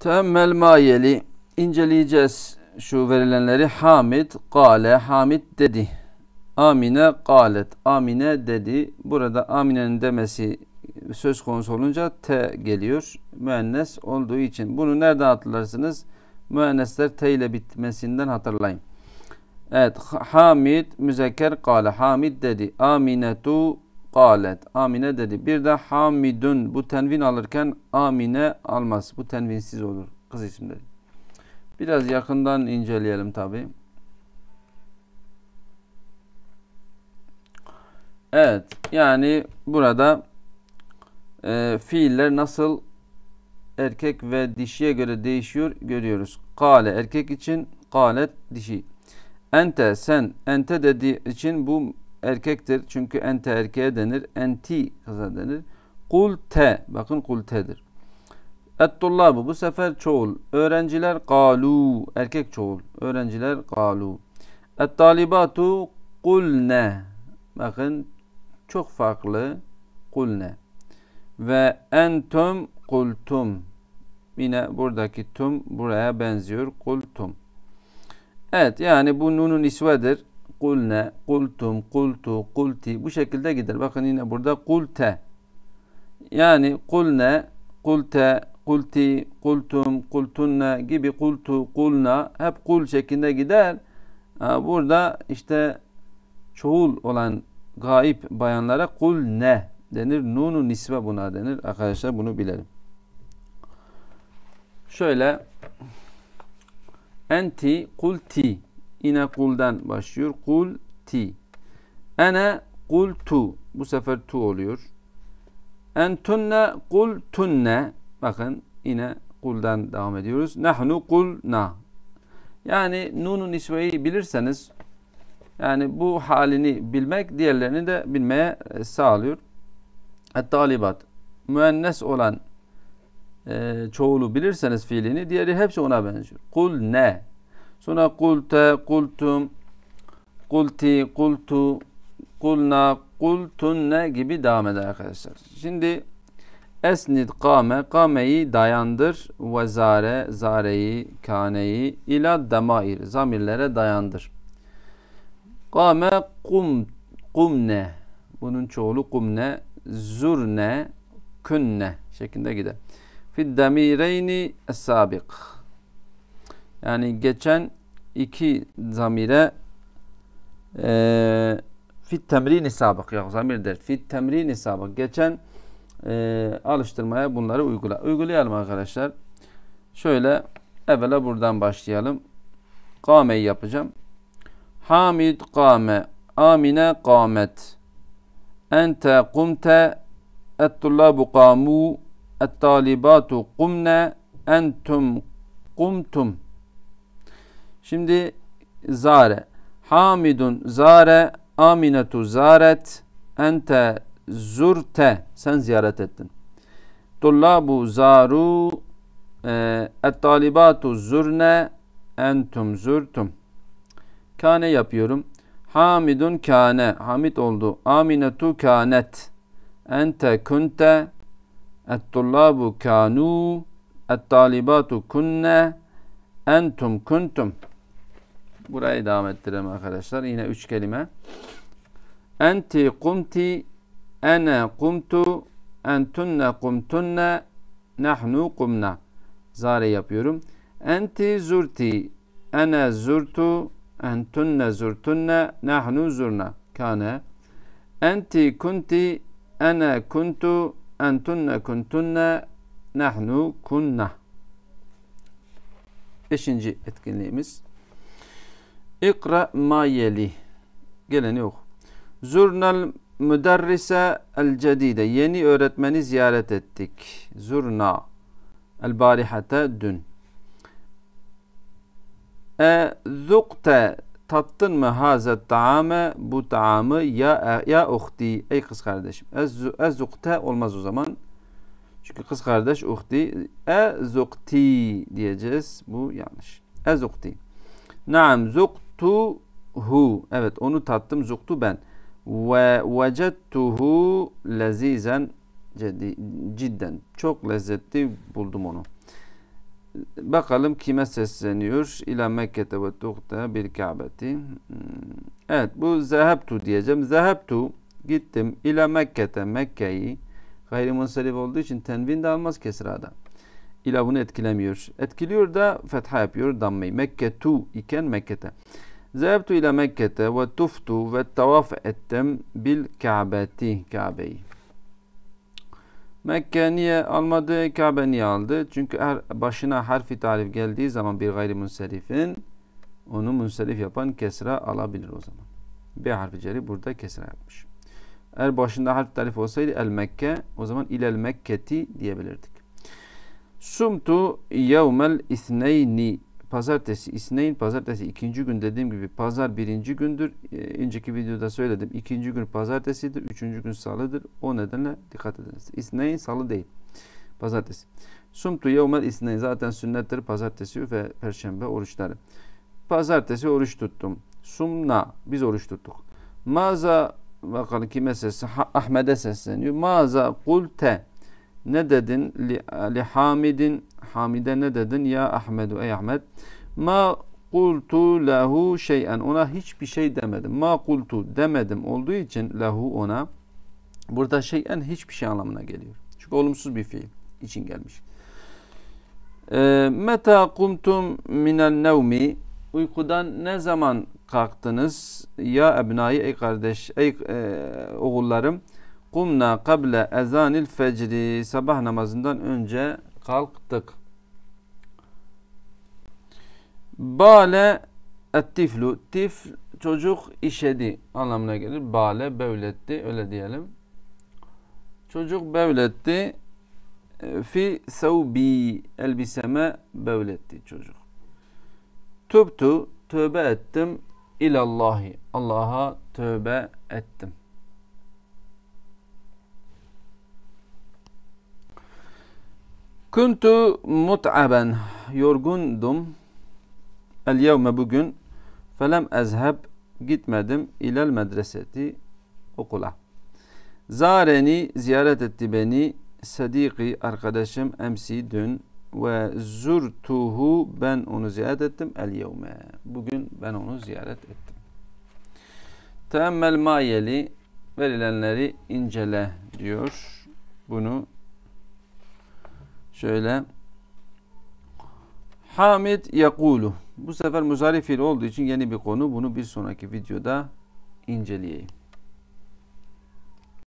Teemmel mayeli inceleyeceğiz şu verilenleri. Hamid gale, Hamid dedi. Amine galet, Amine dedi. Burada Amine'nin demesi söz konusu olunca T geliyor. Müennes olduğu için. Bunu nerede hatırlarsınız? Müennesler T ile bitmesinden hatırlayın. Evet. Hamid müzekker gale. Hamid dedi. Aminetu Kalet. Amine dedi. Bir de hamidun. Bu tenvin alırken amine almaz. Bu tenvinsiz olur. Kız isimleri. Biraz yakından inceleyelim tabi. Evet. Yani burada e, fiiller nasıl erkek ve dişiye göre değişiyor görüyoruz. Kale erkek için kalet dişi. Ente sen ente dediği için bu erkektir. Çünkü ente erkeğe denir. Enti kıza denir. Kul te. Bakın kul te'dir. Ettullabu bu sefer çoğul. Öğrenciler kalu. Erkek çoğul. Öğrenciler kalu. Ettalibatu kulne. Bakın çok farklı. Kulne. Ve entum kultum. Yine buradaki tüm buraya benziyor. Kultum. Evet yani bu nunun isvedir kulne, kultum, kultu, kulti bu şekilde gider. Bakın yine burada kulte. Yani kulne, kulte, kulti, kultum, kultunne gibi kultu, kulna hep kul şeklinde gider. Burada işte çoğul olan gayip bayanlara kulne denir. Nunu nisve buna denir. Arkadaşlar bunu bilelim. Şöyle enti kulti Yine kuldan başlıyor. Kul ti. Ene kul tu. Bu sefer tu oluyor. Entunne kul tunne. Bakın yine kuldan devam ediyoruz. Nahnu kul na. Yani nunun isveyi bilirseniz yani bu halini bilmek diğerlerini de bilmeye e, sağlıyor. Et-talibat. Müennes olan e, çoğulu bilirseniz fiilini diğeri hepsi ona benziyor. Kul ne? Sonra kulte, kultum, kulti, kultu, kulna, kultunne gibi devam eder arkadaşlar. Şimdi esnid kame, kameyi dayandır. Ve zare, zareyi, kaneyi ila demair, zamirlere dayandır. Kame kum, kumne, bunun çoğulu kumne, zurne, künne şeklinde gider. Fid demireyni sabik. Yani geçen iki zamire e, fit temrini sabık ya zamir der. Fit temrini sabık. Geçen e, alıştırmaya bunları uygula. Uygulayalım arkadaşlar. Şöyle evvela buradan başlayalım. Kame'yi yapacağım. Hamid kame. Amine kamet. Ente kumte. Ettullabu kamu. Ettalibatu kumne. Entum kumtum. Şimdi zare. Hamidun zare, Aminetu zaret, ente zurte. Sen ziyaret ettin. Tullabu zaru, e, et-talibatu zurne, entum zurtum. Kane yapıyorum. Hamidun kane, hamid oldu. Aminetu kanet. Ente kunte, et-tullabu kanu, et kunne, entum kuntum. Burayı devam ettirelim arkadaşlar. Yine üç kelime. Enti kumti, ene kumtu, entunne kumtunne, nahnu kumna. Zare yapıyorum. Enti zurti, ene zurtu, entunne zurtunne, nahnu zurna. Kane. Enti kunti, ene kuntu, entunne kuntunne, nahnu kunna. Beşinci etkinliğimiz. İkra ma yeli. Geleni oku. Zurnal müderrise el cedide. Yeni öğretmeni ziyaret ettik. Zurna. El barihate dün. E zukte tattın mı hazet taame bu taamı ya e, ya uhti ey kız kardeşim. Ez zukte e, olmaz o zaman. Çünkü kız kardeş uhti e zukti diyeceğiz. Bu yanlış. E zukti. Naam zukt zuktuhu. Evet onu tattım zuktu ben. Ve vecettuhu lezizen cidden. Çok lezzetli buldum onu. Bakalım kime sesleniyor? İla Mekke'te ve tuhte bir Kabe'ti. Hmm. Evet bu zehebtu diyeceğim. Zehebtu gittim ila Mekke'te Mekke'yi gayrimunsalif olduğu için tenvin de almaz kesrada. İla bunu etkilemiyor. Etkiliyor da fetha yapıyor dammayı. Mekke tu iken Mekke'te. Zebtu ile Mekke'te ve tuftu ve tavaf ettim bil Kabe'ti Kabe'yi. Mekke niye almadı? Kabe niye aldı? Çünkü her başına harfi tarif geldiği zaman bir gayrimunserifin onu munserif yapan kesra alabilir o zaman. B harfi ceri burada kesra yapmış. Eğer başında harf tarif olsaydı el Mekke o zaman ilel Mekketi diyebilirdik. Sumtu yevmel isneyni pazartesi isneyin pazartesi ikinci gün dediğim gibi pazar birinci gündür. Ee, önceki videoda söyledim. ikinci gün pazartesidir. Üçüncü gün salıdır. O nedenle dikkat ediniz. isneyin salı değil. Pazartesi. Sumtu yevmel isneyin zaten sünnettir. Pazartesi ve perşembe oruçları. Pazartesi oruç tuttum. Sumna biz oruç tuttuk. Maza bakalım kime sesleniyor? Ahmet'e sesleniyor. Maza kulte ne dedin? Li, li Hamidin Hamide ne dedin? Ya Ahmedu ey Ahmed, Ma kultu lehu şeyen. Ona hiçbir şey demedim. Ma kultu demedim olduğu için lehu ona. Burada şeyen hiçbir şey anlamına geliyor. Çünkü olumsuz bir fiil için gelmiş. E, Meta kumtum minel nevmi. Uykudan ne zaman kalktınız? Ya ebnai ey kardeş, ey e, oğullarım. Kumna kable ezanil fecri. Sabah namazından önce kalktık. Bale ettiflu. Tif çocuk işedi anlamına gelir. Bale bevletti öyle diyelim. Çocuk bevletti. Fi sevbi elbiseme bevletti çocuk. Tübtu tövbe ettim ilallahi. Allah'a tövbe ettim. Kuntu mut'aben. Yorgundum. El yevme bugün. Felem ezheb. Gitmedim. İlel medreseti okula. Zareni ziyaret etti beni. Sadiki arkadaşım emsi dün ve zurtuhu ben onu ziyaret ettim el yevme. Bugün ben onu ziyaret ettim. Teemmel mayeli verilenleri incele diyor. Bunu Şöyle. Hamid yakulu. Bu sefer muzari fiil olduğu için yeni bir konu. Bunu bir sonraki videoda inceleyeyim.